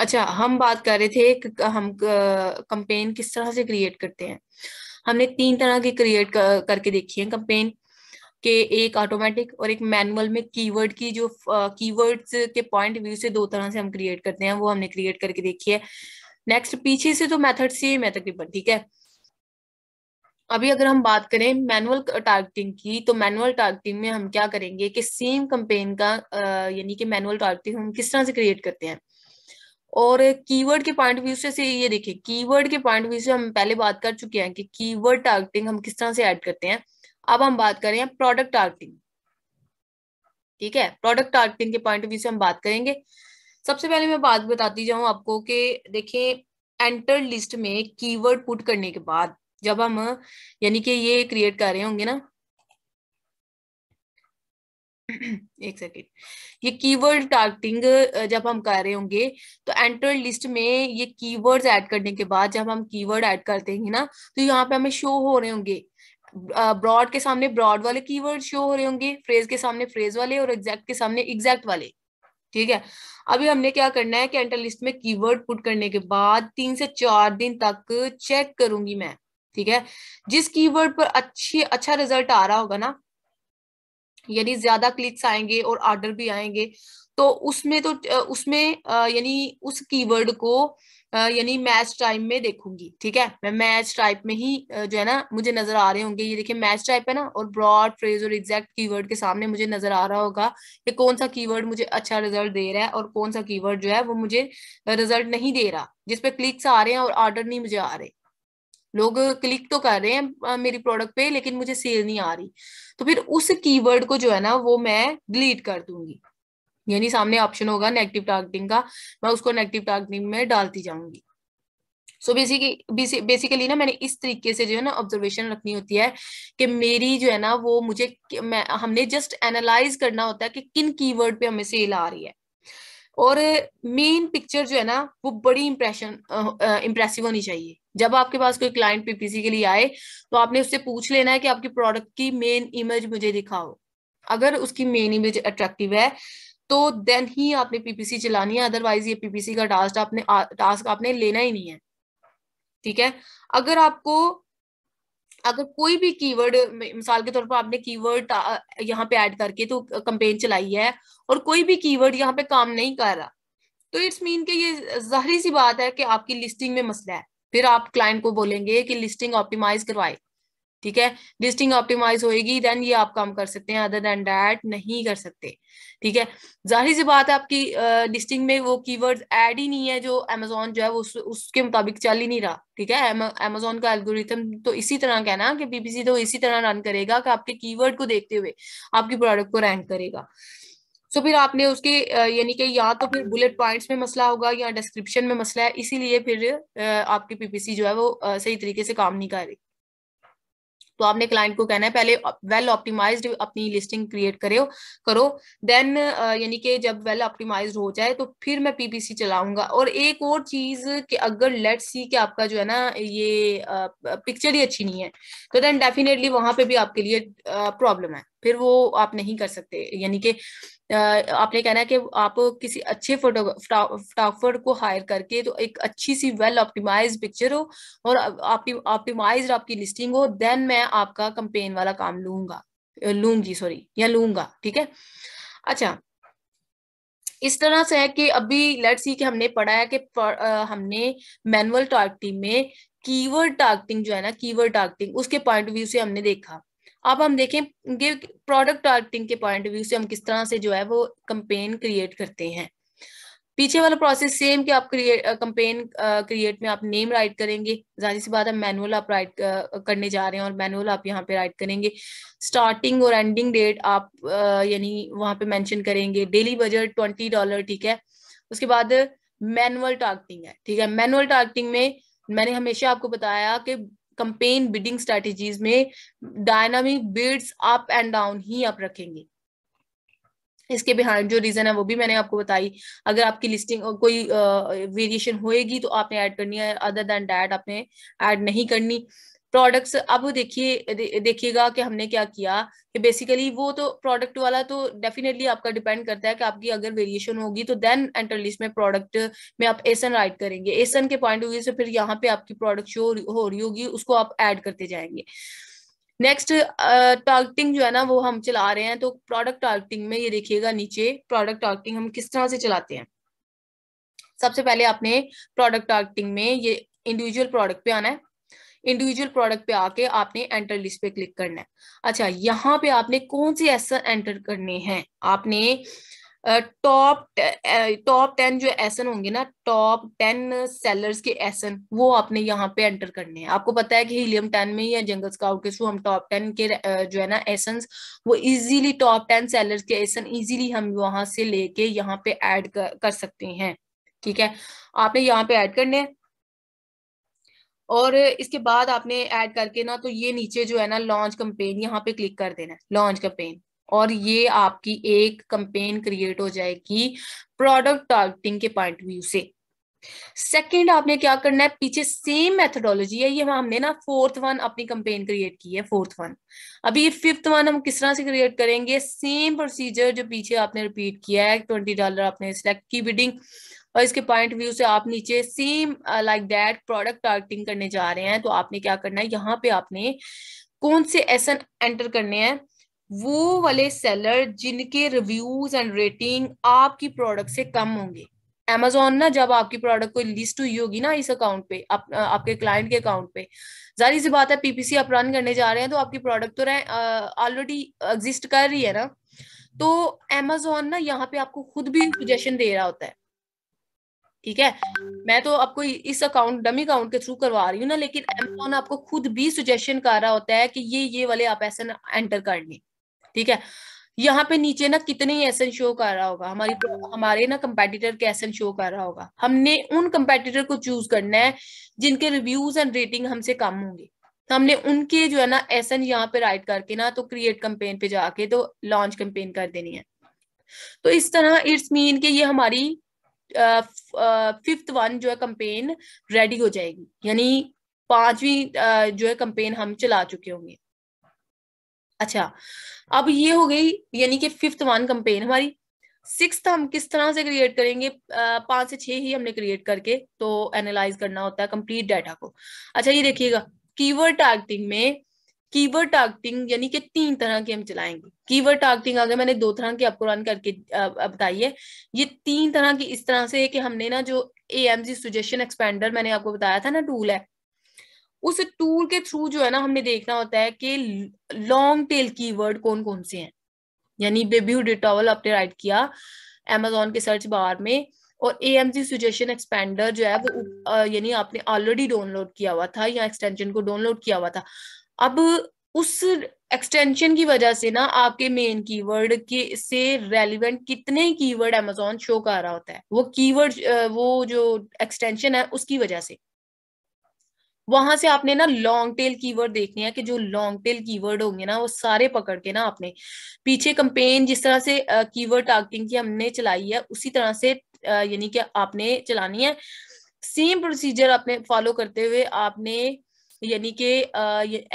अच्छा हम बात कर रहे थे हम कंपेन किस तरह से क्रिएट करते हैं हमने तीन तरह की क्रिएट करके देखी है कंपेन के एक ऑटोमेटिक और एक मैनुअल में कीवर्ड की जो कीवर्ड्स के पॉइंट व्यू से दो तरह से हम क्रिएट करते हैं वो हमने क्रिएट करके देखी है नेक्स्ट पीछे से तो मेथड सेम है तकरीबन ठीक है अभी अगर हम बात करें मैनुअल टारगेटिंग की तो मैनुअल टारगेटिंग में हम क्या करेंगे कि सेम कंपेन का यानी कि मैनुअल टारगेटिंग हम किस तरह से क्रिएट करते हैं और कीवर्ड के पॉइंट व्यू से ये देखिए कीवर्ड के पॉइंट व्यू से हम पहले बात कर चुके हैं कि कीवर्ड टारगेटिंग हम किस तरह से ऐड करते हैं अब हम बात कर रहे हैं प्रोडक्ट टारगेटिंग ठीक है प्रोडक्ट टारगेटिंग के पॉइंट ऑफ व्यू से हम बात करेंगे सबसे पहले मैं बात बताती जाऊं आपको कि देखिए एंटर लिस्ट में कीवर्ड पुट करने के बाद जब हम यानी कि ये क्रिएट कर रहे होंगे ना एक सेकेंड ये कीवर्ड टारगेटिंग जब हम कर रहे होंगे तो एंटर लिस्ट में ये कीवर्ड्स ऐड करने के बाद जब हम कीवर्ड ऐड करते हैं ना तो यहाँ पे हमें शो हो रहे होंगे ब्रॉड के सामने ब्रॉड वाले कीवर्ड शो हो रहे होंगे फ्रेज के सामने फ्रेज वाले और एग्जैक्ट के सामने एग्जैक्ट वाले ठीक है अभी हमने क्या करना है कि एंटर लिस्ट में कीवर्ड पुट करने के बाद तीन से चार दिन तक चेक करूंगी मैं ठीक है जिस कीवर्ड पर अच्छी अच्छा रिजल्ट आ रहा होगा ना यानी ज्यादा क्लिक्स आएंगे और ऑर्डर भी आएंगे तो उसमें तो उसमें यानी उस कीवर्ड को यानी मैच टाइप में देखूंगी ठीक है मैं मैच टाइप में ही जो है ना मुझे नजर आ रहे होंगे ये देखिए मैच टाइप है ना और ब्रॉड फ्रेज और एग्जैक्ट कीवर्ड के सामने मुझे नजर आ रहा होगा कि कौन सा कीवर्ड मुझे अच्छा रिजल्ट दे रहा है और कौन सा कीवर्ड जो है वो मुझे रिजल्ट नहीं दे रहा जिसपे क्लिक्स आ रहे हैं और ऑर्डर नहीं मुझे आ रहे लोग क्लिक तो कर रहे हैं मेरी प्रोडक्ट पे लेकिन मुझे सेल नहीं आ रही तो फिर उस कीवर्ड को जो है ना वो मैं डिलीट कर दूंगी यानी सामने ऑप्शन होगा नेगेटिव टारगेटिंग का मैं उसको नेगेटिव टारगेटिंग में डालती जाऊंगी सो बेसिकली बेसिकली ना मैंने इस तरीके से जो है ना ऑब्जर्वेशन रखनी होती है कि मेरी जो है ना वो मुझे मैं हमने जस्ट एनालाइज करना होता है कि किन कीवर्ड पे हमें सेल आ रही है और मेन पिक्चर जो है ना वो बड़ी इंप्रेशन इंप्रेसिव होनी चाहिए जब आपके पास कोई क्लाइंट पीपीसी के लिए आए तो आपने उससे पूछ लेना है कि आपकी प्रोडक्ट की मेन इमेज मुझे दिखाओ अगर उसकी मेन इमेज अट्रैक्टिव है तो देन ही आपने पीपीसी चलानी है अदरवाइज ये पीपीसी का टास्क आपने टास्क आपने लेना ही नहीं है ठीक है अगर आपको अगर कोई भी कीवर्ड मिसाल के तौर पर आपने कीवर्ड यहाँ पे ऐड करके तो कंपेन चलाई है और कोई भी कीवर्ड यहाँ पे काम नहीं कर रहा तो इट्स मीन के ये जाहरी सी बात है कि आपकी लिस्टिंग में मसला है फिर आप क्लाइंट को बोलेंगे कि लिस्टिंग ऑप्टिमाइज करवाए ठीक है लिस्टिंग ऑप्टिमाइज होएगी देन ये आप काम कर सकते हैं अदर देन डैट नहीं कर सकते ठीक है जाहिर सी बात है आपकी लिस्टिंग uh, में वो कीवर्ड्स ऐड ही नहीं है जो अमेजोन जो है वो उस, उसके मुताबिक चल ही नहीं रहा ठीक है अमेजोन का एल्गोरिथम तो इसी तरह का है ना कि बीबीसी तो इसी तरह रन करेगा कि आपके कीवर्ड को देखते हुए आपकी प्रोडक्ट को रैंक करेगा सो तो फिर आपने उसके यानी कि या तो फिर बुलेट पॉइंट्स में मसला होगा या डिस्क्रिप्शन में मसला है इसीलिए फिर आपकी पीपीसी जो है वो सही तरीके से काम नहीं कर रही तो आपने क्लाइंट को कहना है पहले वेल ऑप्टिमाइज्ड अपनी लिस्टिंग क्रिएट करो करो देन यानी कि जब वेल ऑप्टिमाइज्ड हो जाए तो फिर मैं पीपीसी चलाऊंगा और एक और चीज कि अगर लेट सी कि आपका जो है ना ये पिक्चर ही अच्छी नहीं है तो देन डेफिनेटली वहां पे भी आपके लिए प्रॉब्लम है फिर वो आप नहीं कर सकते यानी कि आपने कहना है कि आप किसी अच्छे फोटोग्राफर को हायर करके तो एक अच्छी सी वेल ऑप्टिमाइज पिक्चर हो और ऑप्टिमाइज आपकी लिस्टिंग हो देन मैं आपका कंपेन वाला काम लूंगा लूंगी सॉरी या लूंगा ठीक है अच्छा इस तरह से है कि अभी लेट्स सी कि हमने पढ़ा है कि हमने मैनुअल टारगेटिंग में कीवर्ड टारगेटिंग जो है ना कीवर्ड टारगेटिंग उसके पॉइंट ऑफ व्यू से हमने देखा अब हम देखेंगे प्रोडक्ट टारगेटिंग के पॉइंट ऑफ व्यू से हम किस तरह से जो है वो कंपेन क्रिएट करते हैं पीछे वाला प्रोसेस सेम कि आप क्रिएट कंपेन क्रिएट में आप नेम राइट करेंगे जाहिर सी बात है मैनुअल आप राइट करने जा रहे हैं और मैनुअल आप यहाँ पे राइट करेंगे स्टार्टिंग और एंडिंग डेट आप यानी वहां पे मेंशन करेंगे डेली बजट ट्वेंटी डॉलर ठीक है उसके बाद मैनुअल टारगेटिंग है ठीक है मैनुअल टारगेटिंग में मैंने हमेशा आपको बताया कि कंपेन बिडिंग स्ट्रेटेजीज में dynamic bids up and down ही आप रखेंगे इसके बिहाइंड जो रीजन है वो भी मैंने आपको बताई अगर आपकी लिस्टिंग कोई वेरिएशन होएगी तो आपने ऐड करनी है अदर देन डैट आपने ऐड नहीं करनी प्रोडक्ट्स अब देखिए दे, देखिएगा कि हमने क्या किया कि बेसिकली वो तो प्रोडक्ट वाला तो डेफिनेटली आपका डिपेंड करता है कि आपकी अगर वेरिएशन होगी तो देन एंटर लिस्ट में प्रोडक्ट में आप एसन राइट करेंगे एसन के पॉइंट ऑफ व्यू से फिर यहाँ पे आपकी प्रोडक्ट शो हो रही होगी उसको आप ऐड करते जाएंगे नेक्स्ट टारगेटिंग uh, जो है ना वो हम चला रहे हैं तो प्रोडक्ट टारगेटिंग में ये देखिएगा नीचे प्रोडक्ट टारगेटिंग हम किस तरह से चलाते हैं सबसे पहले आपने प्रोडक्ट टारगेटिंग में ये इंडिविजुअल प्रोडक्ट पे आना है इंडिविजुअल प्रोडक्ट पे आके आपने एंटर लिस्ट पे क्लिक करना है अच्छा यहाँ पे आपने कौन से एसन एंटर करने हैं आपने टॉप टॉप टेन जो एसन होंगे ना टॉप टेन सेलर्स के एसन वो आपने यहाँ पे एंटर करने हैं आपको पता है कि हीलियम टेन में या जंगल स्काउट के थ्रू हम टॉप टेन के जो है ना एसन वो इजीली टॉप टेन सेलर्स के एसन इजीली हम वहां से लेके यहाँ पे ऐड कर, कर सकते हैं ठीक है आपने यहाँ पे ऐड करने हैं और इसके बाद आपने ऐड करके ना तो ये नीचे जो है ना लॉन्च कंपेन यहाँ पे क्लिक कर देना लॉन्च कंपेन और ये आपकी एक कंपेन क्रिएट हो जाएगी प्रोडक्ट टारगेटिंग के पॉइंट व्यू से सेकंड आपने क्या करना है पीछे सेम मेथडोलॉजी है ये हमने ना फोर्थ वन अपनी कंपेन क्रिएट की है फोर्थ वन अभी ये फिफ्थ वन हम किस तरह से क्रिएट करेंगे सेम प्रोसीजर जो पीछे आपने रिपीट किया है ट्वेंटी डॉलर आपने सिलेक्ट की बिडिंग और इसके पॉइंट व्यू से आप नीचे same like that product targeting करने जा रहे हैं तो आपने क्या करना है यहाँ पे आपने कौन से एसन एंटर करने हैं वो वाले सेलर जिनके रिव्यूज एंड रेटिंग आपकी प्रोडक्ट से कम होंगे अमेजोन ना जब आपकी प्रोडक्ट कोई लिस्ट हुई होगी ना इस अकाउंट पे आप, uh, आपके क्लाइंट के अकाउंट पे जारी सी बात है पीपीसी आप रन करने जा रहे हैं तो आपकी प्रोडक्ट तो ऑलरेडी एग्जिस्ट uh, कर रही है ना तो अमेजोन ना यहाँ पे आपको खुद भी सजेशन दे रहा होता है ठीक है मैं तो आपको इस अकाउंट डमी अकाउंट के थ्रू करवा रही हूँ ना लेकिन एमेजोन आपको खुद भी सुजेशन कर रहा होता है कि ये ये वाले आप ऐसे एंटर कर लें ठीक है यहाँ पे नीचे ना कितने ही एसन शो कर रहा होगा हमारी हमारे ना कंपेटिटर के एसन शो कर रहा होगा हमने उन कंपेटिटर को चूज करना है जिनके रिव्यूज एंड रेटिंग हमसे कम होंगे हमने उनके जो है ना एसन यहाँ पे राइट करके ना तो क्रिएट कंपेन पे जाके तो लॉन्च कंपेन कर देनी है तो इस तरह इट्स मीन के ये हमारी फिफ्थ वन जो है कंपेन रेडी हो जाएगी यानी पांचवी जो है कंपेन हम चला चुके होंगे अच्छा अब ये हो गई यानी कि फिफ्थ वन कंपेन हमारी सिक्स हम किस तरह से क्रिएट करेंगे पांच से छह ही हमने क्रिएट करके तो एनालाइज करना होता है कंप्लीट डाटा को अच्छा ये देखिएगा कीवर्ड टारगेटिंग में कीवर्ड टारगेटिंग यानी कि तीन तरह की हम चलाएंगे कीवर्ड टारगेटिंग आगे मैंने दो तरह की आपको रन करके बताई है ये तीन तरह की इस तरह से है कि हमने ना जो A M Z suggestion expander मैंने आपको बताया था ना टूल है उस टूल के थ्रू जो है ना हमने देखना होता है कि लॉन्ग टेल कीवर्ड कौन कौन से हैं यानी बेब्यू डिटॉवल आपने राइट किया एमेजोन के सर्च बार में और A M Z suggestion expander जो है वो यानी आपने ऑलरेडी डाउनलोड किया हुआ था या एक्सटेंशन को डाउनलोड किया हुआ था अब उस एक्सटेंशन की वजह से ना आपके मेन कीवर्ड के से रेलिवेंट कितने कीवर्ड अमेजोन शो कर रहा होता है वो कीवर्ड वो जो एक्सटेंशन है उसकी वजह से वहां से आपने ना लॉन्ग टेल कीवर्ड देखने हैं कि जो लॉन्ग टेल कीवर्ड होंगे ना वो सारे पकड़ के ना आपने पीछे कंपेन जिस तरह से कीवर्ड टारगेटिंग की हमने चलाई है उसी तरह से यानी कि आपने चलानी है सेम प्रोसीजर आपने फॉलो करते हुए आपने यानी कि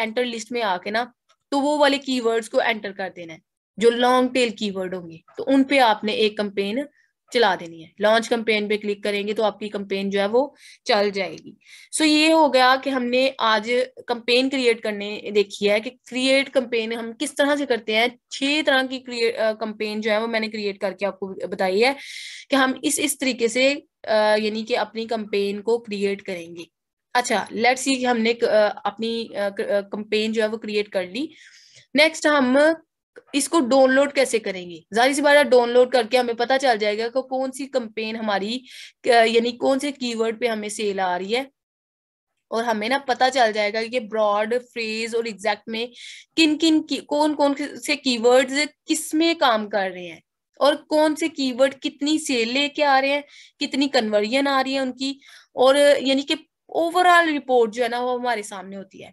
एंटर लिस्ट में आके ना तो वो वाले कीवर्ड्स को एंटर कर देना है जो लॉन्ग टेल कीवर्ड होंगे तो उन पे आपने एक कंपेन चला देनी है लॉन्च कंपेन पे क्लिक करेंगे तो आपकी कंपेन जो है वो चल जाएगी सो so ये हो गया कि हमने आज कंपेन क्रिएट करने देखी है कि क्रिएट कंपेन हम किस तरह से करते हैं छह तरह की क्रिएट कंपेन जो है वो मैंने क्रिएट करके आपको बताई है कि हम इस इस तरीके से यानी कि अपनी कंपेन को क्रिएट करेंगे अच्छा लेट्स सी हमने अपनी कंपेन जो है वो क्रिएट कर ली नेक्स्ट हम इसको डाउनलोड कैसे करेंगे जारी सी बात है डाउनलोड करके हमें पता चल जाएगा कि कौन सी कंपेन हमारी यानी कौन से कीवर्ड पे हमें सेल आ रही है और हमें ना पता चल जाएगा कि ब्रॉड फ्रेज और एग्जैक्ट में किन किन की कौन कौन से कीवर्ड्स किस में काम कर रहे हैं और कौन से कीवर्ड कितनी सेल लेके आ रहे हैं कितनी कन्वर्जन आ रही है उनकी और यानी कि ओवरऑल रिपोर्ट जो है ना वो हमारे सामने होती है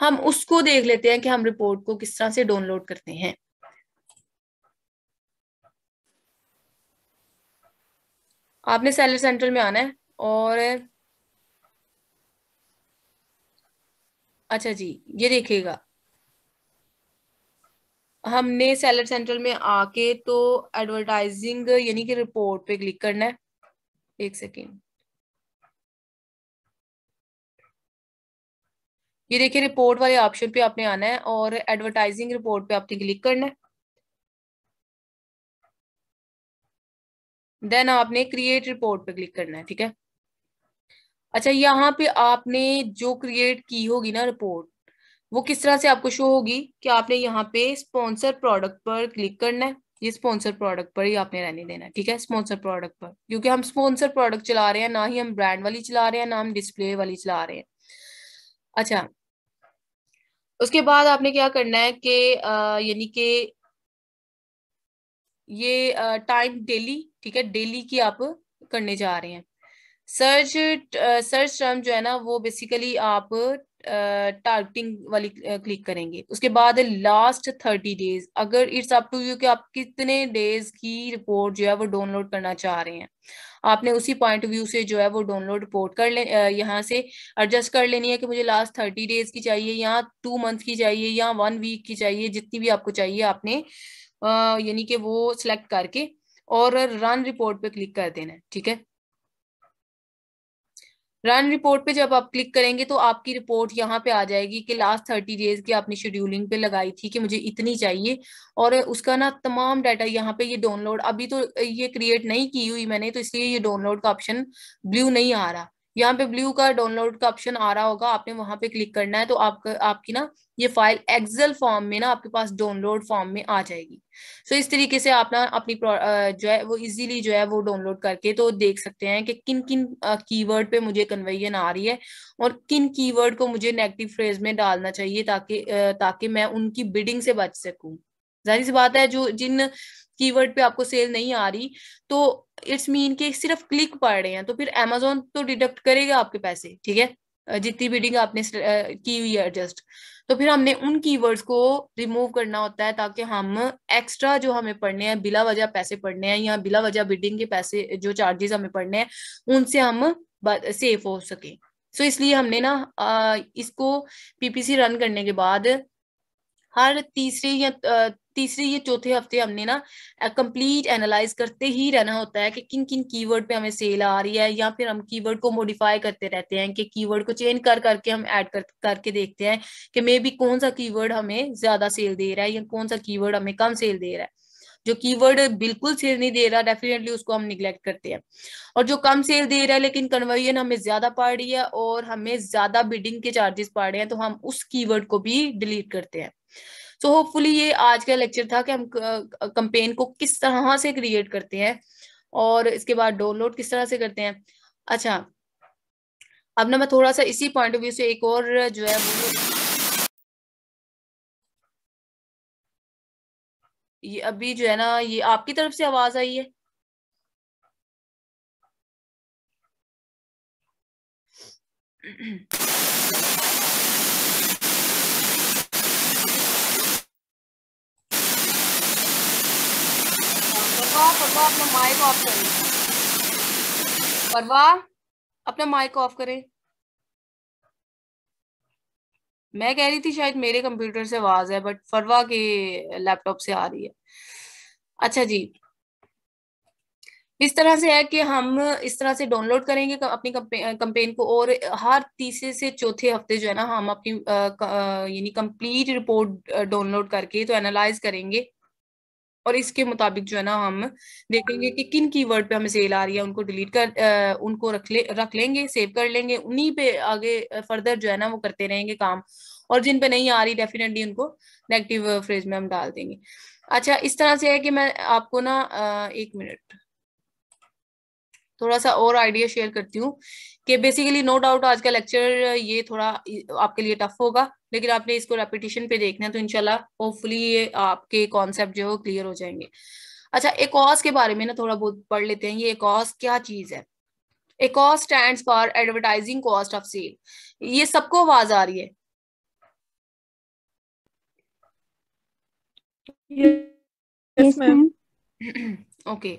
हम उसको देख लेते हैं कि हम रिपोर्ट को किस तरह से डाउनलोड करते हैं आपने सैलरी सेंट्रल में आना है और अच्छा जी ये देखिएगा हमने सैलर सेंट्रल में आके तो एडवर्टाइजिंग यानी कि रिपोर्ट पे क्लिक करना है एक सेकेंड ये देखिए रिपोर्ट वाले ऑप्शन पे आपने आना है और एडवर्टाइजिंग रिपोर्ट पे आपने क्लिक करना है देन आपने क्रिएट रिपोर्ट पे क्लिक करना है ठीक है अच्छा यहाँ पे आपने जो क्रिएट की होगी ना रिपोर्ट वो किस तरह से आपको शो होगी कि आपने यहाँ पे स्पॉन्सर प्रोडक्ट पर क्लिक करना है ये स्पॉन्सर प्रोडक्ट पर ही आपने रहने देना है ठीक है स्पॉन्सर प्रोडक्ट पर क्योंकि हम स्पॉन्सर प्रोडक्ट चला रहे हैं ना ही हम ब्रांड वाली चला रहे हैं ना हम डिस्प्ले वाली चला रहे हैं अच्छा उसके बाद आपने क्या करना है कि यानी कि ये टाइम डेली ठीक है डेली की आप करने जा रहे हैं सर्च सर्च टर्म जो है ना वो बेसिकली आप टारगेटिंग वाली क्लिक करेंगे उसके बाद लास्ट थर्टी डेज अगर इट्स अप टू यू कि आप कितने डेज की रिपोर्ट जो है वो डाउनलोड करना चाह रहे हैं आपने उसी पॉइंट ऑफ व्यू से जो है वो डाउनलोड रिपोर्ट कर ले यहाँ से एडजस्ट कर लेनी है कि मुझे लास्ट थर्टी डेज की चाहिए या टू मंथ की चाहिए या वन वीक की चाहिए जितनी भी आपको चाहिए आपने यानी कि वो सिलेक्ट करके और रन रिपोर्ट पे क्लिक कर देना है ठीक है रन रिपोर्ट पे जब आप क्लिक करेंगे तो आपकी रिपोर्ट यहाँ पे आ जाएगी कि लास्ट थर्टी डेज की आपने शेड्यूलिंग पे लगाई थी कि मुझे इतनी चाहिए और उसका ना तमाम डाटा यहाँ पे ये डाउनलोड अभी तो ये क्रिएट नहीं की हुई मैंने तो इसलिए ये डाउनलोड का ऑप्शन ब्लू नहीं आ रहा यहाँ पे ब्लू का डाउनलोड का ऑप्शन आ रहा होगा आपने वहां पे क्लिक करना है तो आपका आपकी ना ये फाइल एक्सेल फॉर्म में ना आपके पास डाउनलोड फॉर्म में आ जाएगी सो so, इस तरीके से आप ना अपनी जो है वो इजीली जो है वो डाउनलोड करके तो देख सकते हैं कि किन किन कीवर्ड पे मुझे कन्वर्जन आ रही है और किन कीवर्ड को मुझे नेगेटिव फ्रेज में डालना चाहिए ताकि ताकि मैं उनकी बिडिंग से बच सकू जाहिर सी बात है जो जिन कीवर्ड पे आपको सेल नहीं आ रही तो इट्स मीन कि सिर्फ क्लिक पड़ रहे हैं तो फिर अमेजोन तो डिडक्ट करेगा आपके पैसे ठीक है जितनी बीडिंग आपने की हुई है एडजस्ट तो फिर हमने उन कीवर्ड्स को रिमूव करना होता है ताकि हम एक्स्ट्रा जो हमें पढ़ने हैं बिला वजह पैसे पढ़ने हैं या बिला वजह बिडिंग के पैसे जो चार्जेस हमें पढ़ने हैं उनसे हम सेफ हो सके सो so, इसलिए हमने ना इसको पीपीसी रन करने के बाद हर तीसरे या तीसरे ये चौथे हफ्ते हमने ना कंप्लीट एनालाइज करते ही रहना होता है कि किन किन कीवर्ड पे हमें सेल आ रही है या फिर हम कीवर्ड को मॉडिफाई करते रहते हैं कि कीवर्ड को चेंज कर करके हम ऐड कर करके देखते हैं कि मे बी कौन सा कीवर्ड हमें ज्यादा सेल दे रहा है या कौन सा कीवर्ड हमें कम सेल दे रहा है जो कीवर्ड बिल्कुल सेल नहीं दे रहा डेफिनेटली उसको हम निग्लेक्ट करते हैं और जो कम सेल दे रहा है लेकिन कन्वर्जन हमें ज्यादा पड़ रही है और हमें ज्यादा बिडिंग के चार्जेस पड़ रहे हैं तो हम उस कीवर्ड को भी डिलीट करते हैं सो so, होपफुली ये आज का लेक्चर था कि हम कंपेन को किस तरह से क्रिएट करते हैं और इसके बाद डाउनलोड किस तरह से करते हैं अच्छा अब ना मैं थोड़ा सा इसी पॉइंट ऑफ व्यू से एक और जो है वो ये अभी जो है ना ये आपकी तरफ से आवाज आई है परवा परवा अपना माइक ऑफ करें परवा अपना माइक ऑफ करें मैं कह रही थी शायद मेरे कंप्यूटर से आवाज है बट फरवा के लैपटॉप से आ रही है अच्छा जी इस तरह से है कि हम इस तरह से डाउनलोड करेंगे अपनी कंपेन को और हर तीसरे से चौथे हफ्ते जो है ना हम अपनी यानी कंप्लीट रिपोर्ट डाउनलोड करके तो एनालाइज करेंगे और इसके मुताबिक जो है ना हम देखेंगे कि किन की वर्ड पे हमें सेल आ रही है उनको डिलीट कर आ, उनको रख ले रख लेंगे सेव कर लेंगे उन्हीं पे आगे फर्दर जो है ना वो करते रहेंगे काम और जिन पे नहीं आ रही डेफिनेटली उनको नेगेटिव फ्रेज में हम डाल देंगे अच्छा इस तरह से है कि मैं आपको ना एक मिनट थोड़ा सा और आइडिया शेयर करती हूँ कि बेसिकली नो डाउट आज का लेक्चर ये थोड़ा आपके लिए टफ होगा लेकिन आपने इसको रेपिटेशन पे देखना है तो इनशाला होपफुली ये आपके कॉन्सेप्ट जो है क्लियर हो जाएंगे अच्छा एकॉस के बारे में ना थोड़ा बहुत पढ़ लेते हैं ये एकॉस क्या चीज है ACoS stand for advertising cost of sale ये सबको आवाज आ रही है yes, yes, ओके okay.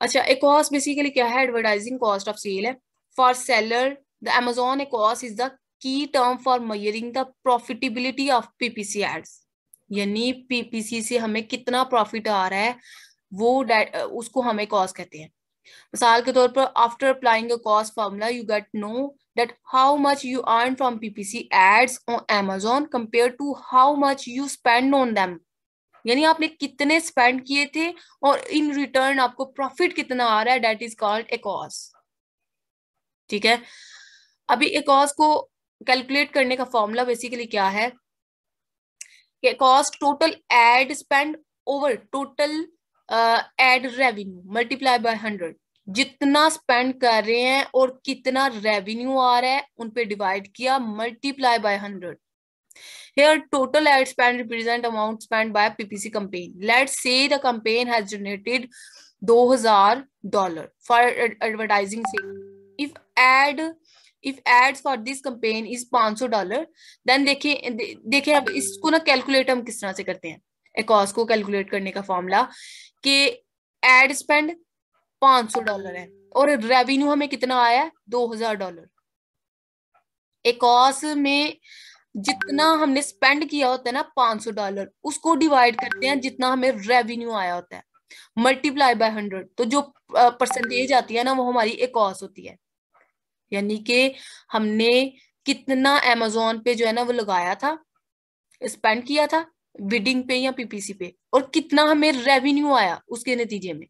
अच्छा एक कॉस्ट बेसिकली क्या है एडवर्टाइजिंग कॉस्ट ऑफ सेल है For seller, the Amazon ECOS is the key term for measuring the profitability of PPC ads. यानी पीपीसी से हमें कितना प्रॉफिट आ रहा है वो उसको हमें कॉस्ट कहते हैं मिसाल के तौर पर after applying cost formula you get know that how much you earn from PPC ads on Amazon compared to how much you spend on them. यानी आपने कितने स्पेंड किए थे और इन रिटर्न आपको प्रॉफिट कितना आ रहा है that is called ACoS ठीक है अभी एक कॉस्ट को कैलकुलेट करने का फॉर्मूला बेसिकली क्या है कि cost total ad spend over total ad revenue multiply by hundred जितना स्पेंड कर रहे हैं और कितना रेवेन्यू आ रहा है उन पे डिवाइड किया multiply by hundred Here, total ad spend represent amount spent by PPC campaign. Let's say campaign campaign has generated 2000 dollar for advertising sales. if ad if ads for this campaign is पांच सौ dollar then देखिए देखिए अब इसको ना calculate हम किस तरह से करते हैं एकॉस को कैलकुलेट करने का फॉर्मूला कि एड स्पेंड पांच सौ डॉलर है और रेवेन्यू हमें कितना आया है दो हजार डॉलर एकॉस में जितना हमने स्पेंड किया होता है ना पांच सौ डॉलर उसको डिवाइड करते हैं जितना हमें रेवेन्यू आया होता है मल्टीप्लाई बाय हंड्रेड तो जो परसेंटेज आती है ना वो हमारी एकॉस होती है यानी कि हमने कितना एमेजोन पे जो है ना वो लगाया था स्पेंड किया था बिडिंग पे या पीपीसी पे और कितना हमें रेवेन्यू आया उसके नतीजे में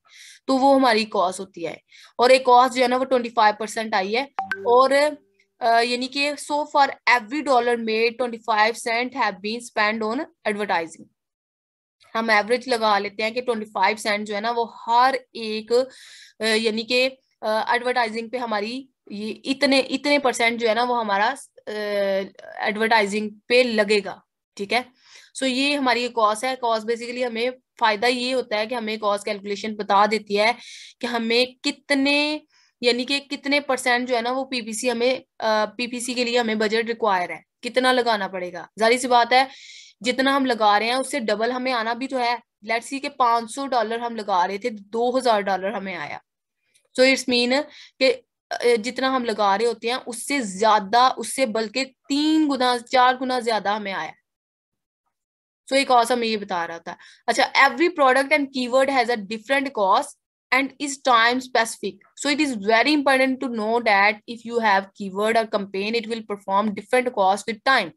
तो वो हमारी कॉस्ट होती है और एक कॉस्ट जो है ना वो ट्वेंटी फाइव परसेंट आई है और यानी कि so for every dollar made twenty five cent have been spend on advertising हम एवरेज लगा लेते हैं कि ट्वेंटी फाइव सेंट जो है ना वो हर एक यानी कि एडवर्टाइजिंग पे हमारी ये इतने इतने परसेंट जो है ना वो हमारा एडवर्टाइजिंग पे लगेगा ठीक है सो so, ये हमारी कॉस्ट है कॉस्ट बेसिकली हमें फायदा ये होता है कि हमें कॉस्ट कैलकुलेशन बता देती है कि हमें कितने यानी कि कितने परसेंट जो है ना वो पीपीसी हमें पीपीसी के लिए हमें बजट रिक्वायर है कितना लगाना पड़ेगा जारी सी बात है जितना हम लगा रहे हैं उससे डबल हमें आना भी तो है लेट्स सी के 500 डॉलर हम लगा रहे थे 2000 डॉलर हमें आया सो इट्स मीन के जितना हम लगा रहे होते हैं उससे ज्यादा उससे बल्कि तीन गुना चार गुना ज्यादा हमें आया सो so, एक हमें ये बता रहा था अच्छा every product and keyword has different cost and is time specific so it is very important to know that if you have keyword और campaign it will perform different cost with time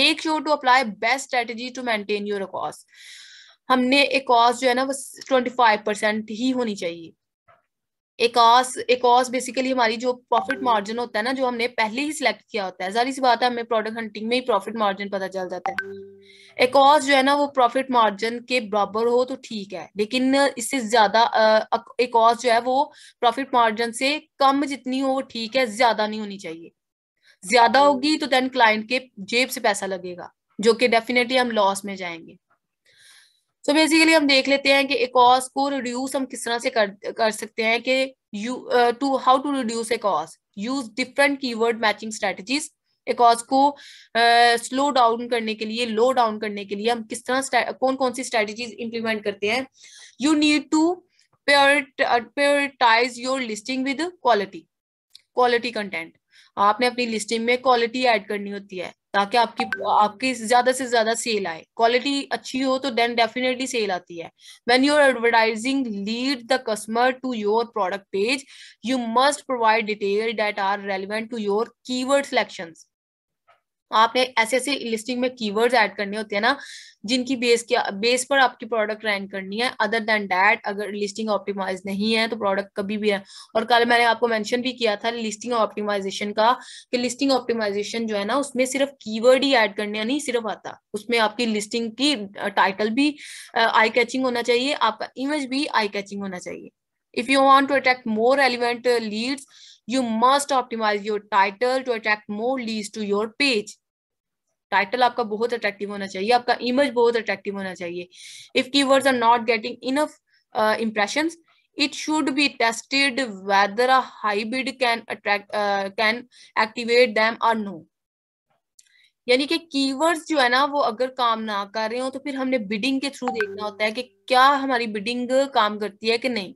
make sure to apply best strategy to maintain your cost हमने एक cost जो है ना वो twenty five percent ही होनी चाहिए एकास एकास बेसिकली हमारी जो प्रॉफिट हम्म। मार्जिन होता है ना जो हमने पहले ही सिलेक्ट किया होता है जारी सी बात है हमें प्रोडक्ट हंटिंग में ही प्रॉफिट मार्जिन पता चल जाता है एकास जो है ना वो प्रॉफिट मार्जिन के बराबर हो तो ठीक है लेकिन इससे ज्यादा एकॉस जो है वो प्रॉफिट मार्जिन से कम जितनी हो वो ठीक है ज्यादा नहीं होनी चाहिए ज्यादा हम्म। होगी तो देन क्लाइंट के जेब से पैसा लगेगा जो कि डेफिनेटली हम लॉस में जाएंगे सो so बेसिकली हम देख लेते हैं कि ए कॉस को रिड्यूस हम किस तरह से कर कर सकते हैं कि you to how to reduce ACoS use different keyword matching strategies ACoS को स्लो uh, डाउन करने के लिए लो डाउन करने के लिए हम किस तरह कौन कौन सी स्ट्रेटजीज इंप्लीमेंट करते हैं you need to prioritise your listing with quality quality content आपने अपनी लिस्टिंग में क्वालिटी ऐड करनी होती है ताकि आपकी आपकी ज्यादा से ज्यादा सेल आए क्वालिटी अच्छी हो तो देन डेफिनेटली सेल आती है when you are advertising lead the customer to your product page you must provide detail that are relevant to your keyword selections आपने ऐसे ऐसे लिस्टिंग में कीवर्ड्स ऐड करने होते हैं ना जिनकी बेस के बेस पर आपकी प्रोडक्ट रैंक करनी है अदर देन डैट अगर लिस्टिंग ऑप्टिमाइज नहीं है तो प्रोडक्ट कभी भी है और कल मैंने आपको मेंशन भी किया था लिस्टिंग ऑप्टिमाइजेशन का कि लिस्टिंग ऑप्टिमाइजेशन जो है ना उसमें सिर्फ कीवर्ड ही ऐड करने नहीं सिर्फ आता उसमें आपकी लिस्टिंग की टाइटल भी आई कैचिंग होना चाहिए आपका इमेज भी आई कैचिंग होना चाहिए if you want to attract more relevant leads you must optimise your title to attract more leads to your page title आपका बहुत अट्रैक्टिव होना चाहिए आपका इमेज बहुत अट्रैक्टिव होना चाहिए if keywords are not getting enough impression it should be tested whether a hybrid can attract can activate them or no यानी कि कीवर्ड्स जो है ना वो अगर काम ना कर रहे हो तो फिर हमने बिडिंग के थ्रू देखना होता है कि क्या हमारी बिडिंग काम करती है कि नहीं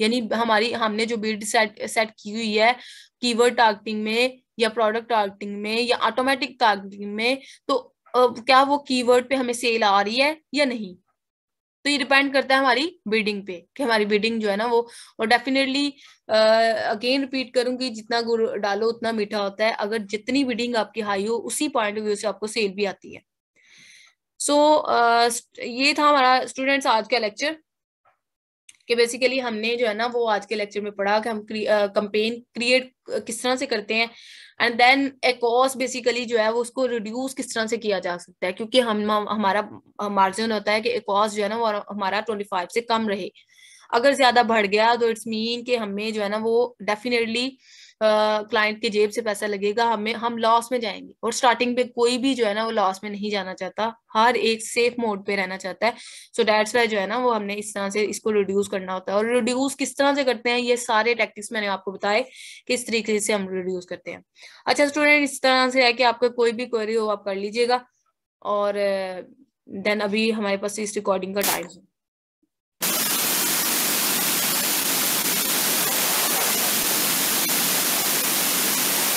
यानी हमारी हमने जो बिड सेट सेट की हुई है कीवर्ड टारगेटिंग में या प्रोडक्ट टारगेटिंग में या ऑटोमेटिक टारगेटिंग में तो uh, क्या वो कीवर्ड पे हमें सेल आ रही है या नहीं तो ये डिपेंड करता है हमारी बीडिंग पे कि हमारी बीडिंग जो है ना वो और डेफिनेटली अगेन रिपीट करूंगी जितना गुड़ डालो उतना मीठा होता है अगर जितनी बीडिंग आपकी हाई हो उसी पॉइंट ऑफ व्यू से आपको सेल भी आती है सो so, uh, ये था हमारा स्टूडेंट्स आज का लेक्चर कि बेसिकली हमने जो है ना वो आज के लेक्चर में पढ़ा कि हम कंपेन क्रिएट किस तरह से करते हैं एंड देन एकॉस बेसिकली जो है वो उसको रिड्यूस किस तरह से किया जा सकता है क्योंकि हम हमारा मार्जिन होता है कि एकॉस जो है ना वो हमारा ट्वेंटी फाइव से कम रहे अगर ज्यादा बढ़ गया तो इट्स मीन कि हमें जो है ना वो डेफिनेटली क्लाइंट के जेब से पैसा लगेगा हमें हम लॉस में जाएंगे और स्टार्टिंग पे कोई भी जो है ना वो लॉस में नहीं जाना चाहता हर एक सेफ मोड पे रहना चाहता है सो डेट्स वाई जो है ना वो हमने इस तरह से इसको रिड्यूस करना होता है और रिड्यूस किस तरह से करते हैं ये सारे टैक्टिक्स मैंने आपको बताए किस तरीके से हम रिड्यूस करते हैं अच्छा स्टूडेंट इस तरह से है कि आपको कोई भी क्वेरी हो आप कर लीजिएगा और देन अभी हमारे पास इस रिकॉर्डिंग का टाइम है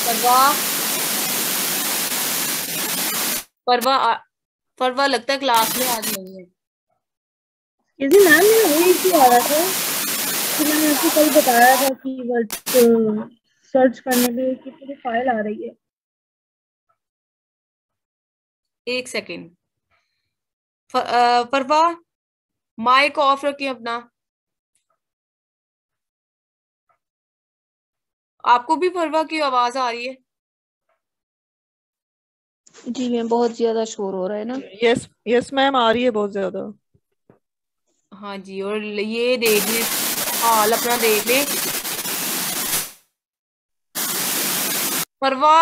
परवा परवा परवा लगता है क्लास में आज नहीं है यदि मैम मेरा वही इशू आ रहा था कि मैंने आपको कल बताया था कि वर्ड सर्च करने पे कि पूरी फाइल आ रही है एक सेकेंड परवा माइक ऑफ रखिए अपना आपको भी फरवा की आवाज आ रही है जी मैम बहुत ज्यादा शोर हो रहा है ना यस यस मैम आ रही है बहुत ज्यादा हाँ जी और ये देख ले हाल अपना देख ले फरवा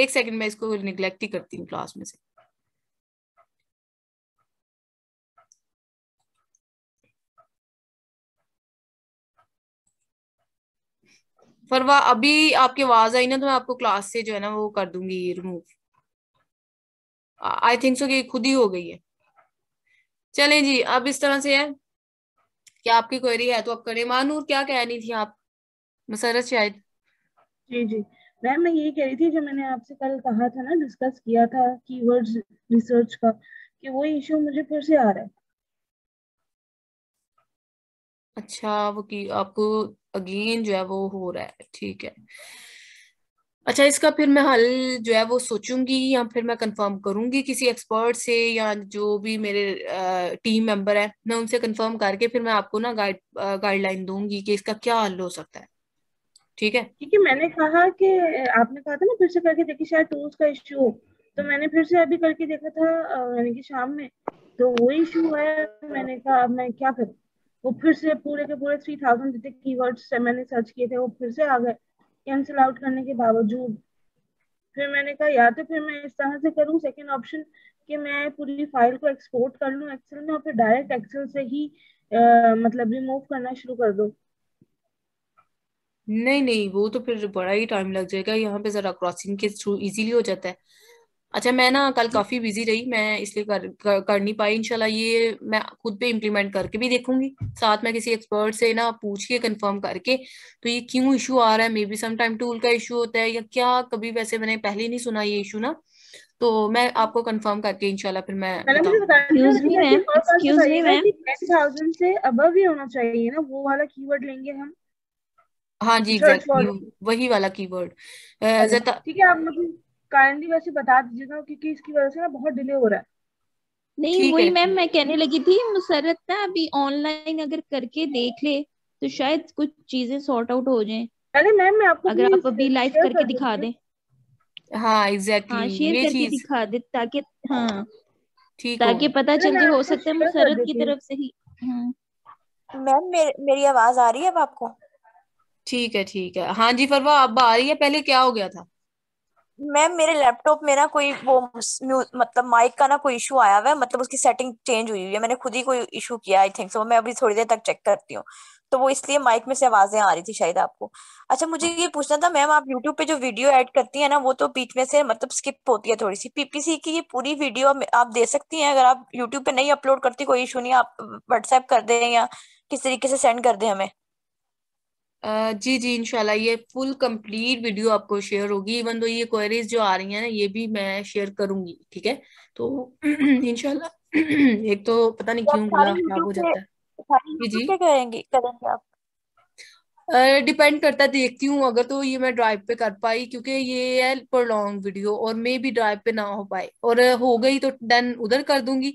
एक सेकंड मैं इसको निगलेक्ट ही करती हूँ क्लास में से पर वह अभी आपकी आवाज आई ना तो मैं आपको क्लास से जो है ना वो कर दूंगी रिमूव आई थिंक सो कि खुद ही हो गई है चले जी अब इस तरह से है क्या आपकी क्वेरी है तो आप करें मानूर क्या कह रही थी आप मसरत शायद जी जी मैम मैं यही कह रही थी जो मैंने आपसे कल कहा था ना डिस्कस किया था कीवर्ड्स रिसर्च का कि वो इशू मुझे फिर से आ रहा है अच्छा वो की आपको अगेन जो है वो हो रहा है ठीक है अच्छा इसका फिर मैं हल जो है वो सोचूंगी या फिर मैं कंफर्म करूंगी किसी एक्सपर्ट से या जो भी मेरे टीम मेंबर है मैं उनसे कंफर्म करके फिर मैं आपको ना गाइड गाइडलाइन दूंगी कि इसका क्या हल हो सकता है ठीक है क्योंकि मैंने कहा कि आपने कहा था ना फिर से करके देखिए शायद टूल्स का इशू तो मैंने फिर से अभी करके देखा था यानी कि शाम में तो वो इशू है मैंने कहा मैं क्या करूँ वो फिर से पूरे के पूरे थ्री थाउजेंड जितने की से मैंने सर्च किए थे वो फिर से आ गए कैंसिल आउट करने के बावजूद फिर मैंने कहा या तो फिर मैं इस तरह से करूँ सेकेंड ऑप्शन कि मैं पूरी फाइल को एक्सपोर्ट कर लूँ एक्सेल में और फिर डायरेक्ट एक्सेल से ही आ, मतलब रिमूव करना शुरू कर दो नहीं नहीं वो तो फिर बड़ा ही टाइम लग जाएगा यहाँ पे जरा क्रॉसिंग के थ्रू इजीली हो जाता है अच्छा मैं ना कल काफी बिजी रही मैं इसलिए कर, कर, कर नहीं पाई इंशाल्लाह ये मैं खुद पे इम्प्लीमेंट करके भी देखूंगी साथ में किसी एक्सपर्ट से ना पूछ के कंफर्म करके तो ये क्यों इशू आ रहा है मे बी समाइम टूल का इशू होता है या क्या कभी वैसे मैंने पहले नहीं सुना ये इशू ना तो मैं आपको कंफर्म करके इंशाल्लाह फिर मैं मैम तो से अब ही होना चाहिए ना वो वाला कीवर्ड लेंगे हम हाँ जी वही वाला कीवर्ड अच्छा, ठीक है आप मुझे काइंडली वैसे बता दीजिएगा क्योंकि इसकी वजह से ना बहुत डिले हो रहा है नहीं वही मैम मैं कहने लगी थी मुसरत ना अभी ऑनलाइन अगर करके देख ले तो शायद कुछ चीजें सॉर्ट आउट हो जाएं अरे मैम मैं आपको अगर आप अभी लाइव करके कर दिखा दें हाँ एग्जैक्टली exactly. हाँ शेयर करके दिखा दे ताकि हाँ ठीक ताकि पता चल जाए हो सकता है मुसरत की तरफ से ही मैम हाँ। मेर, मेरी आवाज आ रही है अब आपको ठीक है ठीक है हाँ जी फरवा अब आ रही है पहले क्या हो गया था मैम मेरे लैपटॉप में ना कोई वो मतलब माइक का ना कोई इशू आया हुआ है मतलब उसकी सेटिंग चेंज हुई हुई है मैंने खुद ही कोई इशू किया आई थिंक सो मैं अभी थोड़ी देर तक चेक करती हूँ तो वो इसलिए माइक में से आवाजें आ रही थी शायद आपको अच्छा मुझे ये पूछना था मैम आप यूट्यूब पे जो वीडियो ऐड करती है ना वो तो बीच में से मतलब स्किप होती है थोड़ी सी पीपीसी की ये पूरी वीडियो आप दे सकती हैं अगर आप यूट्यूब पे नहीं अपलोड करती कोई इशू नहीं आप व्हाट्सएप कर दें या किस तरीके से सेंड कर दें हमें जी जी इनशाला ये फुल कंप्लीट वीडियो आपको शेयर होगी इवन तो ये क्वेरीज जो आ रही हैं ना ये भी मैं शेयर करूंगी ठीक है तो इनशाला एक तो पता नहीं तो क्यों गला खराब हो जाता है जी जी करेंगे आप डिपेंड uh, करता है देखती हूँ अगर तो ये मैं ड्राइव पे कर पाई क्योंकि ये है प्रोलॉन्ग वीडियो और मे भी ड्राइव पे ना हो पाए और हो गई तो देन उधर कर दूंगी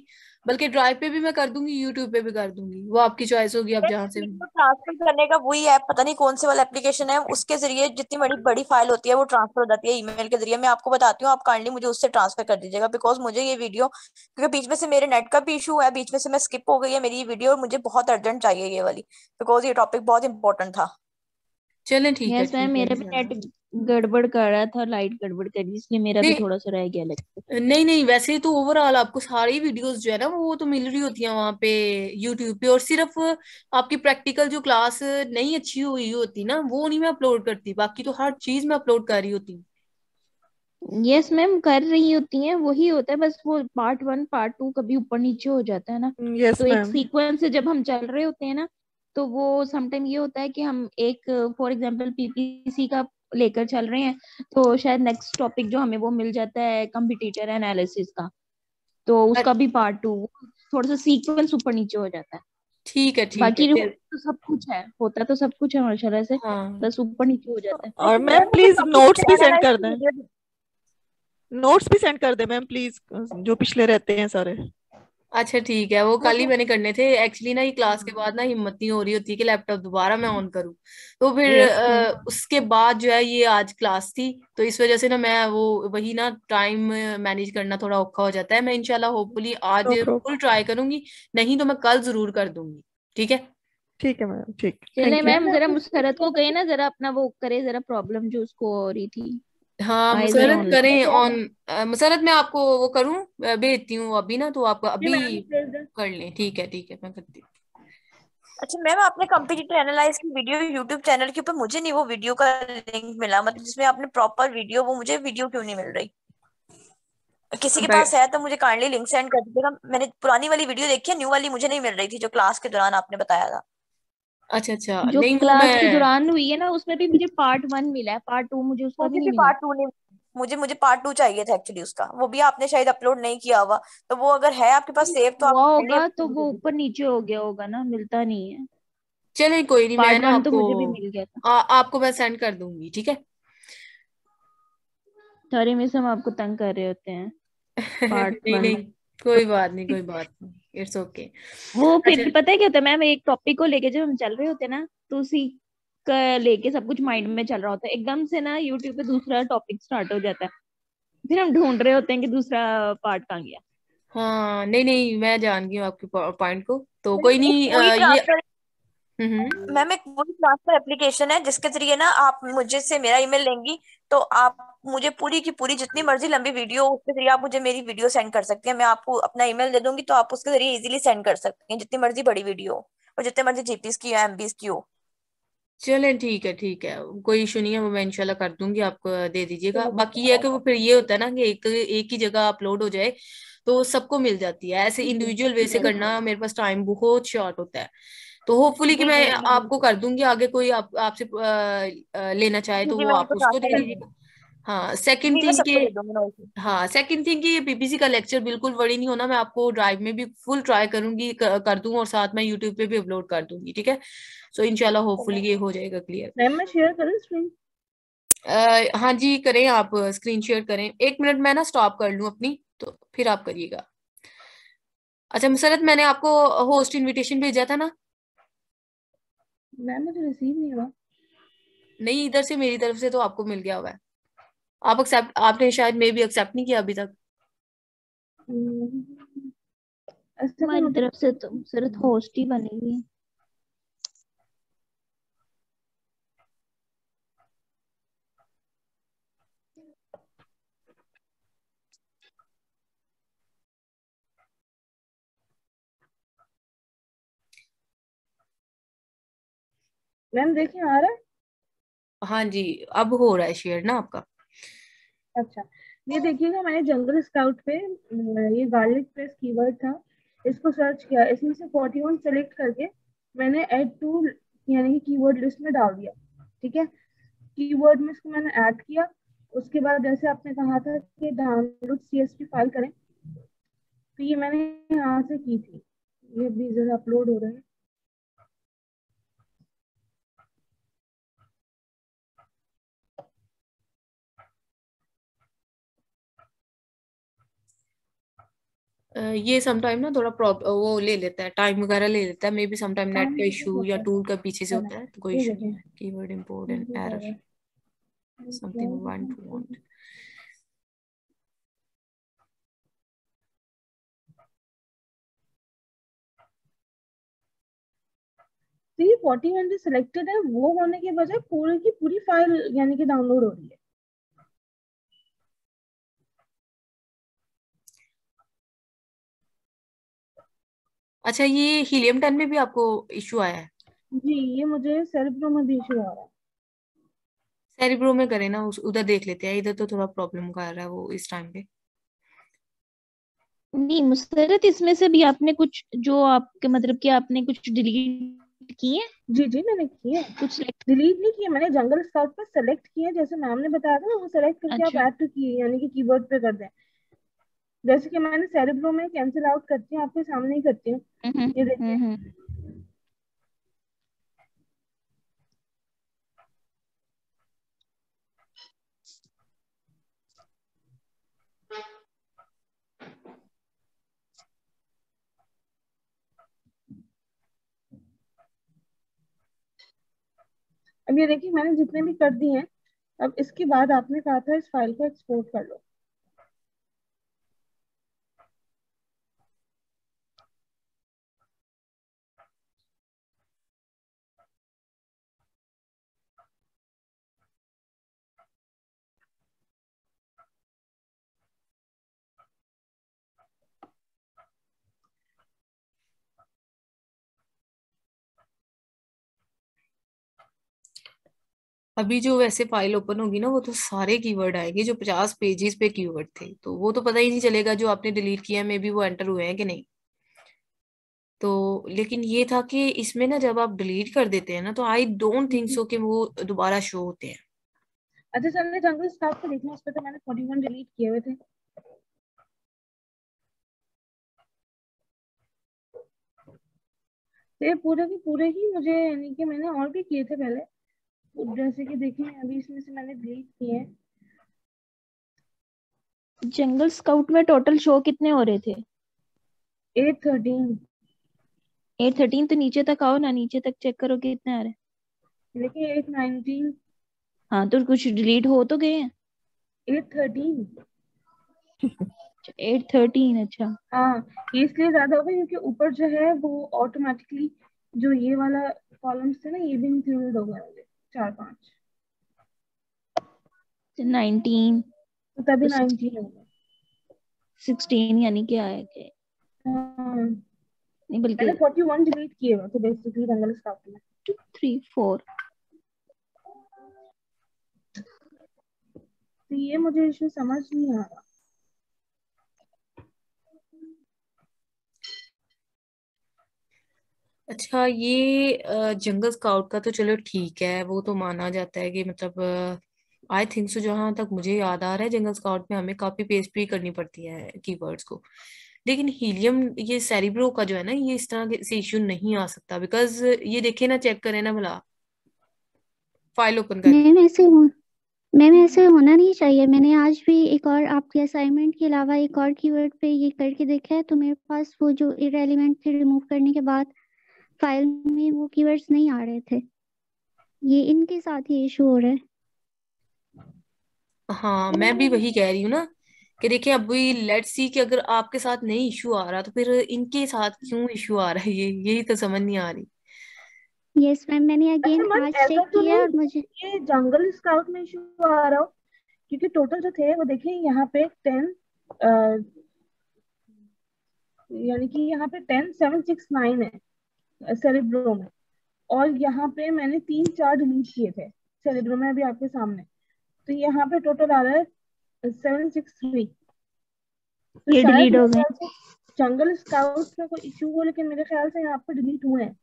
बल्कि ड्राइव पे भी मैं कर दूंगी यूट्यूब पे भी कर दूंगी वो आपकी चॉइस होगी आप जहाँ से ट्रांसफर तो करने का वही ऐप पता नहीं कौन से वाला एप्लीकेशन है उसके जरिए जितनी बड़ी बड़ी फाइल होती है वो ट्रांसफर हो जाती है ईमेल के जरिए मैं आपको बताती हूँ आप काइंडली मुझे उससे ट्रांसफर कर दीजिएगा बिकॉज मुझे ये वीडियो क्योंकि बीच में से मेरे नेट का भी इशू है बीच में से मैं स्किप हो गई है मेरी वीडियो और मुझे बहुत अर्जेंट चाहिए ये वाली बिकॉज ये टॉपिक बहुत इंपॉर्टेंट था चलें ठीक है मेरे भी नेट गड़बड़ कर रहा था लाइट गड़बड़ कर रही इसलिए मेरा भी थोड़ा सा रह गया लगता नहीं नहीं वैसे तो ओवरऑल आपको सारी वीडियोस जो है ना वो तो मिल रही होती है वहां पे यूट्यूब पे और सिर्फ आपकी प्रैक्टिकल जो क्लास नहीं अच्छी हुई होती ना वो नहीं मैं अपलोड करती बाकी तो हर चीज मैं अपलोड कर रही होती यस yes, मैम कर रही होती हैं वही होता है बस वो पार्ट वन पार्ट टू कभी ऊपर नीचे हो जाता है ना yes, तो एक सीक्वेंस से जब हम चल रहे होते हैं ना तो वो समटाइम ये होता है कि हम एक फॉर एग्जांपल पीपीसी का लेकर चल रहे हैं तो शायद नेक्स्ट टॉपिक जो हमें वो मिल जाता है कम्पिटिटर एनालिसिस का तो उसका भी पार्ट टू थोड़ा सा सीक्वेंस ऊपर नीचे हो जाता है ठीक है ठीक बाकी है, तो सब कुछ है होता तो सब कुछ है माशाल्लाह से हाँ। बस ऊपर नीचे हो जाता है और तो मैम प्लीज नोट्स भी सेंड कर दें नोट्स भी सेंड कर दें मैम प्लीज जो पिछले रहते हैं सारे अच्छा ठीक है वो कल ही मतलब मैंने करने थे एक्चुअली ना ये क्लास के हाँ। बाद ना हिम्मत नहीं हो रही होती कि लैपटॉप दोबारा मैं ऑन हम्म। करूँ तो फिर आ, उसके बाद जो है ये आज क्लास थी तो इस वजह से ना मैं वो वही ना टाइम मैनेज करना थोड़ा औखा हो जाता है मैं इनशाला होपफुली आज फुल ट्राई करूंगी नहीं तो मैं कल जरूर कर दूंगी ठीक है ठीक है मैम ठीक चलिए मैम जरा मुसरत हो गए ना जरा अपना वो करे जरा प्रॉब्लम जो उसको हो रही थी हाँ मुसरत करें ऑन मुसरत मैं आपको वो करूँ भेजती हूँ अभी ना तो आप अभी कर लें ठीक है ठीक है मैं करती हूँ अच्छा मैम आपने कम्पिटिटिव एनालाइज की वीडियो यूट्यूब चैनल के ऊपर मुझे नहीं वो वीडियो का लिंक मिला मतलब जिसमें आपने प्रॉपर वीडियो वो मुझे वीडियो क्यों नहीं मिल रही किसी के पास है तो मुझे काइंडली लिंक सेंड कर दीजिएगा मैंने पुरानी वाली वीडियो देखी है न्यू वाली मुझे नहीं मिल रही थी जो क्लास के दौरान आपने बताया था अच्छा अच्छा जो नहीं क्लास मैं... के दौरान हुई है ना उसमें भी मुझे पार्ट वन मिला है पार्ट टू मुझे उसका भी नहीं पार्ट टू नहीं मुझे मुझे पार्ट टू चाहिए था एक्चुअली उसका वो भी आपने शायद अपलोड नहीं किया हुआ तो वो अगर है आपके पास सेव तो आप होगा तो वो ऊपर नीचे हो गया होगा ना मिलता नहीं है चले कोई नहीं मैं ना आपको तो मुझे भी मिल गया था आ, आपको मैं सेंड कर दूंगी ठीक है सारे में हम आपको तंग कर रहे होते हैं पार्ट नहीं, नहीं कोई बात नहीं कोई बात नहीं इट्स ओके वो फिर अच्छा, पता है क्या होता है मैम एक टॉपिक को लेके जब हम चल रहे होते हैं ना तो उसी लेके सब कुछ माइंड में चल रहा होता है एकदम से ना यूट्यूब पे दूसरा टॉपिक स्टार्ट हो जाता है फिर हम ढूंढ रहे होते हैं कि दूसरा पार्ट कहाँ गया हाँ नहीं नहीं मैं जान गई हूँ आपके पॉइंट को तो कोई नहीं आ, ये हम्म, हम्म। मैम एक वो क्लास का एप्लीकेशन है जिसके जरिए ना आप मुझे से मेरा ईमेल लेंगी तो आप मुझे पूरी की पूरी जितनी मर्जी लंबी वीडियो उसके जरिए आप मुझे मेरी वीडियो सेंड कर सकते हैं मैं आपको अपना ईमेल दे दूंगी तो आप उसके जरिए इजीली सेंड कर सकते हैं जितनी मर्जी बड़ी वीडियो और जितने मर्जी जीपीस की हो एमबीस की हो चले ठीक है ठीक है कोई इशू नहीं है वो मैं इंशाल्लाह कर दूंगी आपको दे दीजिएगा बाकी ये है कि वो फिर ये होता है ना कि एक एक ही जगह अपलोड हो जाए तो सबको मिल जाती है ऐसे इंडिविजुअल हम्म, वे हम्म, से करना मेरे पास टाइम बहुत शॉर्ट होता है तो होपफुली कि मैं आपको कर दूंगी आगे कोई आप आपसे लेना चाहे तो वो आप उसको दे दीजिए हाँ सेकंड थिंग के हाँ सेकंड थिंग की बीबीसी का लेक्चर बिल्कुल बड़ी नहीं होना मैं आपको ड्राइव में भी फुल ट्राई करूंगी कर दूंगी और साथ में यूट्यूब पे भी अपलोड कर दूंगी ठीक है सो इनशाला होपफुली ये हो जाएगा क्लियर मैम मैं शेयर करूँ स्क्रीन हाँ जी करें आप स्क्रीन शेयर करें एक मिनट मैं ना स्टॉप कर लूँ अपनी तो फिर आप करिएगा अच्छा मसरत मैंने आपको होस्ट इनविटेशन भेजा था ना मैम मुझे रिसीव नहीं हुआ नहीं इधर से मेरी तरफ से तो आपको मिल गया हुआ है आप एक्सेप्ट आपने शायद मे भी एक्सेप्ट नहीं किया अभी तक हम्म, हमारी तरफ से तो सिर्फ होस्ट ही बनेगी मैम देखिए आ रहा है हाँ जी अब हो रहा है शेयर ना आपका अच्छा ये देखिएगा मैंने जंगल स्काउट पे ये गार्लिक प्रेस कीवर्ड था इसको सर्च किया इसमें से फोर्टी वन सेलेक्ट करके मैंने ऐड टू यानी कि कीवर्ड लिस्ट में डाल दिया ठीक है कीवर्ड में इसको मैंने ऐड किया उसके बाद जैसे आपने कहा था कि डाउनलोड सीएसपी फाइल करें तो ये मैंने यहाँ से की थी ये भी जरा अपलोड हो रहा है ये समटाइम ना थोड़ा प्रॉब वो ले लेता है टाइम वगैरह ले लेता है मे बी समटाइम नेट का इशू या टूल का पीछे से होता है तो कोई इशू नहीं है keyword import and error something one two want तो ये फोर्टीन हंड्रेड सिलेक्टेड है वो होने के बजाय पूरी की पूरी फाइल यानी कि डाउनलोड हो रही है अच्छा ये हीलियम टेन में भी आपको इश्यू आया है जी ये मुझे सेरिब्रो में भी इशू आ रहा है सेरिब्रो में करें ना उधर देख लेते हैं इधर तो थोड़ा प्रॉब्लम कर रहा है वो इस टाइम पे नहीं मुसरत इसमें से भी आपने कुछ जो आपके मतलब कि आपने कुछ डिलीट किए जी जी मैंने किए कुछ डिलीट नहीं किए मैंने जंगल स्काउट पर सेलेक्ट किए जैसे मैम ने बताया था ना वो सेलेक्ट करके अच्छा। आप ऐड टू की यानी कि कीबोर्ड पे कर दें जैसे कि मैंने सेरेब्रो में कैंसिल आउट करती हूँ आपके सामने ही करती हूँ हम्म, हम्म, ये देखिए हम्म, अब ये देखिए मैंने जितने भी कर दिए हैं अब इसके बाद आपने कहा था इस फाइल को एक्सपोर्ट कर लो अभी जो वैसे फाइल ओपन होगी ना वो तो सारे कीवर्ड आएंगे जो पचास पेजेस पे कीवर्ड थे तो वो तो पता ही नहीं चलेगा जो आपने डिलीट किया मे भी वो एंटर हुए हैं कि नहीं तो लेकिन ये था कि इसमें ना जब आप डिलीट कर देते हैं ना तो आई डोंट थिंक सो कि वो दोबारा शो होते हैं अच्छा सर ने जंगल स्टाफ को देखना उस पर तो मैंने 41 डिलीट किए हुए थे तो पूरे के पूरे ही मुझे यानी कि मैंने और भी किए थे पहले जैसे कि देखिए अभी इसमें से मैंने डिलीट किए हैं जंगल स्काउट में टोटल शो कितने हो रहे थे एट थर्टीन एट थर्टीन तो नीचे तक आओ ना नीचे तक चेक करो कितने आ रहे हैं देखिए एट नाइनटीन हाँ तो कुछ डिलीट हो तो गए हैं एट थर्टीन एट थर्टीन अच्छा हाँ ये इसलिए ज्यादा होगा क्योंकि ऊपर जो है वो ऑटोमेटिकली जो ये वाला कॉलम्स थे ना ये भी इंक्लूड होगा चार पांच तो नाइनटीन तो तभी नाइनटीन होगा सिक्सटीन यानी क्या है कि हाँ। नहीं बल्कि मैंने वन डिलीट किए हुए तो बेसिकली रंगल स्टार्ट में टू थ्री फोर तो ये मुझे इशू समझ नहीं आ रहा अच्छा ये जंगल स्काउट का तो चलो ठीक है वो तो माना जाता है कि मतलब आई थिंक सो जहां तक मुझे याद आ रहा है जंगल स्काउट में हमें कॉपी पेस्ट भी करनी पड़ती है कीवर्ड्स को लेकिन हीलियम ये सेरिब्रो का जो है ना ये इस तरह से इश्यू नहीं आ सकता बिकॉज ये देखे ना चेक करें ना भला फाइल ओपन कर मैम ऐसे हो मैम ऐसे होना नहीं चाहिए मैंने आज भी एक और आपके असाइनमेंट के अलावा एक और कीवर्ड पे ये करके देखा है तो मेरे पास वो जो इरेलीवेंट थे रिमूव करने के बाद फाइल में वो कीवर्ड्स नहीं आ रहे थे ये इनके साथ ही इशू हो रहा है हाँ मैं भी वही कह रही हूँ ना कि देखिए अब अभी लेट्स सी कि अगर आपके साथ नहीं इशू आ रहा तो फिर इनके साथ क्यों इशू आ रहा है ये यही तो समझ नहीं आ रही यस yes, मैम मैंने अगेन अच्छा, आज चेक तो किया और मुझे ये जंगल स्काउट में इशू आ रहा हो क्योंकि टोटल जो थे वो देखिए यहाँ पे टेन यानी कि यहाँ पे टेन सेवन सिक्स नाइन है सेरेब्रो में और यहाँ पे मैंने तीन चार डिलीट किए थे सेरेब्रो में अभी आपके सामने तो यहाँ पे टोटल आ रहा है seven six three Jungle Scout में कोई इशू हो लेकिन मेरे ख्याल से यहाँ पे डिलीट हुए हैं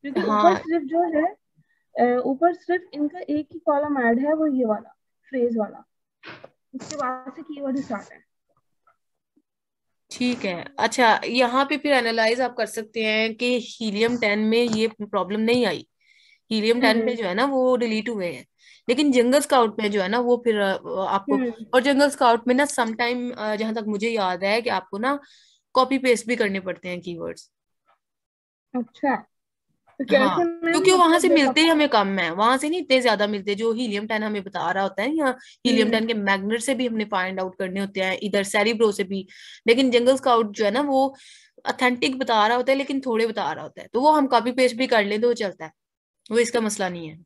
क्योंकि हाँ। ऊपर हाँ। सिर्फ जो है ऊपर सिर्फ इनका एक ही कॉलम ऐड है वो ये वाला फ्रेज वाला उसके बाद से कीवर्ड स्टार्ट है ठीक है अच्छा यहाँ पे फिर एनालाइज आप कर सकते हैं कि हीलियम टेन में ये प्रॉब्लम नहीं आई हीलियम टेन में हम्म। जो है ना वो डिलीट हुए हैं लेकिन जंगल स्काउट में जो है ना वो फिर आपको हम्म। और जंगल स्काउट में ना समटाइम जहां तक मुझे याद है कि आपको ना कॉपी पेस्ट भी करने पड़ते हैं कीवर्ड्स अच्छा तो हाँ, क्योंकि मतलब वहां से मिलते ही हमें कम है वहां से नहीं इतने ज्यादा मिलते जो हीलियम टेन हमें बता रहा होता है या हीलियम हम्म। टेन के मैग्नेट से भी हमने फाइंड आउट करने होते हैं इधर सेरिब्रो से भी लेकिन जंगल स्काउट जो है ना वो अथेंटिक बता रहा होता है लेकिन थोड़े बता रहा होता है तो वो हम कॉपी पेस्ट भी कर ले तो चलता है वो इसका मसला नहीं है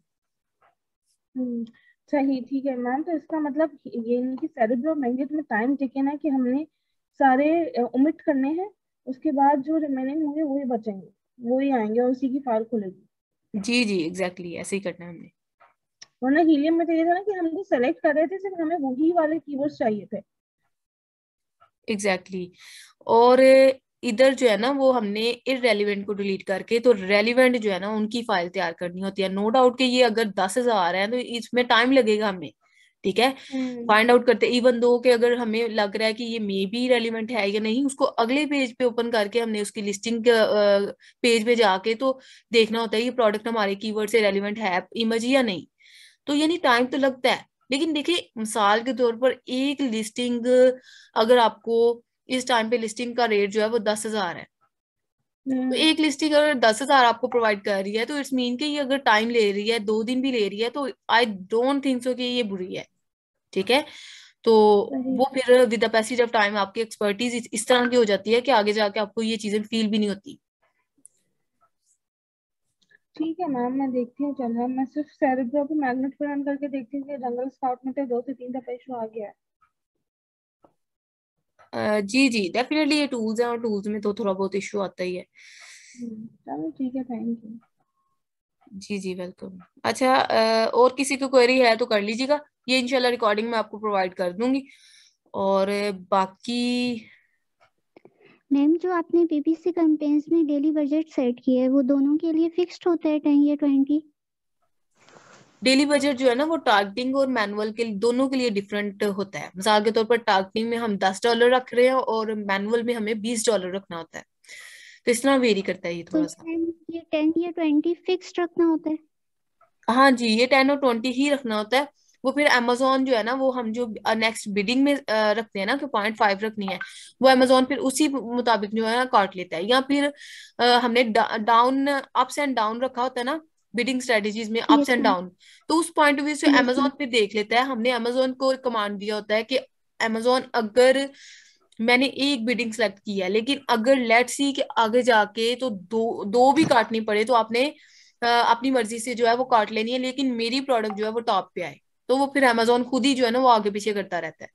हम्म, सही ठीक है मैम तो इसका मतलब ये नहीं कि सेरेब्रो मैग्नेट में टाइम टेकन है कि हमने सारे ओमिट करने हैं उसके बाद जो रिमेनिंग होंगे वही बचेंगे वो ही आएंगे और उसी की फाइल खुलेगी जी जी एग्जैक्टली exactly, ऐसे ही करना हमने वरना हीलियम में चाहिए था ना कि हम तो सेलेक्ट कर रहे थे सिर्फ हमें वही वाले कीवर्ड्स चाहिए थे एग्जैक्टली exactly. और इधर जो है ना वो हमने इरेलीवेंट को डिलीट करके तो रेलिवेंट जो है ना उनकी फाइल तैयार करनी होती है नो no डाउट कि ये अगर दस हजार है तो इसमें टाइम लगेगा हमें ठीक है फाइंड हम्म। आउट करते इवन दो के अगर हमें लग रहा है कि ये मे बी रेलिवेंट है या नहीं उसको अगले पेज पे ओपन करके हमने उसकी लिस्टिंग पेज पे जाके तो देखना होता है ये प्रोडक्ट हमारे कीवर्ड से रेलिवेंट है इमेज या नहीं तो यानी टाइम तो लगता है लेकिन देखिए मिसाल के तौर पर एक लिस्टिंग अगर आपको इस टाइम पे लिस्टिंग का रेट जो है वो दस हजार है तो हम्म। एक लिस्टिंग अगर दस हजार आपको प्रोवाइड कर रही है तो इट्स मीन कि ये अगर टाइम ले रही है दो दिन भी ले रही है तो आई डोंट थिंक सो कि ये बुरी है ठीक है तो वो फिर with the passage of time आपकी एक्सपर्टीज इस तरह की हो जाती है कि आगे जाके आपको ये चीजें फील भी नहीं होती ठीक है मैम मैं देखती हूँ चल मैं सिर्फ सेरेब्रो को मैग्नेट पर रन करके देखती हूँ कि जंगल स्काउट में तो दो से तीन दफा इशू आ गया है uh, जी जी डेफिनेटली ये टूल्स हैं और टूल्स में तो थोड़ा बहुत इशू आता ही है हम्म, चलो ठीक है थैंक यू जी जी वेलकम अच्छा और किसी को क्वेरी है तो कर लीजिएगा ये इंशाल्लाह रिकॉर्डिंग में आपको प्रोवाइड कर दूंगी और बाकी मैम जो आपने बीबीसी कैंपेन्स में डेली बजट सेट किया है वो दोनों के लिए फिक्स्ड होता है टेन या ट्वेंटी डेली बजट जो है ना वो टारगेटिंग और मैनुअल के दोनों के लिए डिफरेंट होता है मिसाल के तौर पर टारगेटिंग में हम दस डॉलर रख रहे हैं और मैनुअल में हमें बीस डॉलर रखना होता है तो इस तरह वेरी करता है ये तो थोड़ा सा ये टेन या ट्वेंटी फिक्स रखना होता है हाँ जी ये टेन और ट्वेंटी ही रखना होता है वो फिर अमेजोन जो है ना वो हम जो नेक्स्ट बिडिंग में रखते हैं ना कि पॉइंट फाइव रखनी है वो अमेजोन फिर उसी मुताबिक जो है ना काट लेता है या फिर हमने डाउन अप्स एंड डाउन रखा होता है ना बिडिंग स्ट्रेटेजीज में अप्स एंड डाउन तो उस पॉइंट ऑफ व्यू से अमेजोन फिर देख लेता है हमने अमेजोन को कमांड दिया होता है कि अमेजोन अगर मैंने एक बिडिंग सेलेक्ट की है लेकिन अगर लेट सी कि आगे जाके तो दो दो भी काटनी पड़े तो आपने अपनी मर्जी से जो है वो काट लेनी है लेकिन मेरी प्रोडक्ट जो है वो टॉप पे आए तो वो फिर अमेजोन खुद ही जो है ना वो आगे पीछे करता रहता है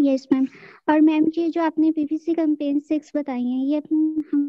यस yes, मैम और मैम ये जो आपने पीपीसी कैंपेन सिक्स बताई है ये हम